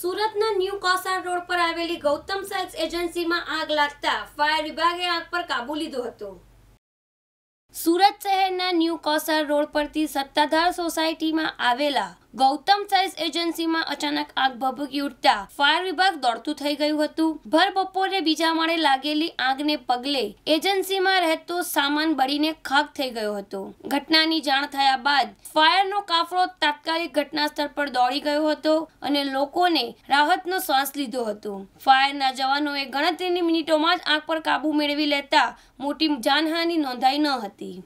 સુરતના new કોસાર road પર આવેલી ગૌતમ સેલ્સ એજન્સીમાં આગ લાગતા ફાયર વિભાગે આગ પર કાબુ લીધો હતો સુરત શહેરના ન્યૂ કોસાર રોડ પરથી સત્તાધાર સોસાયટીમાં આવેલા ગૌતમ સાઇઝ એજન્સીમાં અચાનક આગ ભભૂકી ઉઠતા ફાયર વિભાગ દોડતું થઈ ગયું હતું ભર બપોરે બીજા માળે લાગેલી આગને પગલે એજન્સીમાં રહેતો સામાન બળીને ખાક થઈ ગયો હતો ઘટનાની જાણ થયા બાદ ફાયરનો કાફલો તાત્કાલિક ઘટના સ્થળ પર દોડી ગયો હતો અને લોકોને રાહતનો શ્વાસ લીધો હતો ફાયરના જવાનોએ ગણતરીની મિનિટોમાં જ આગ પર કાબુ મેળવી લેતા મોટી જાનહાની નોંધાઈ ન હતી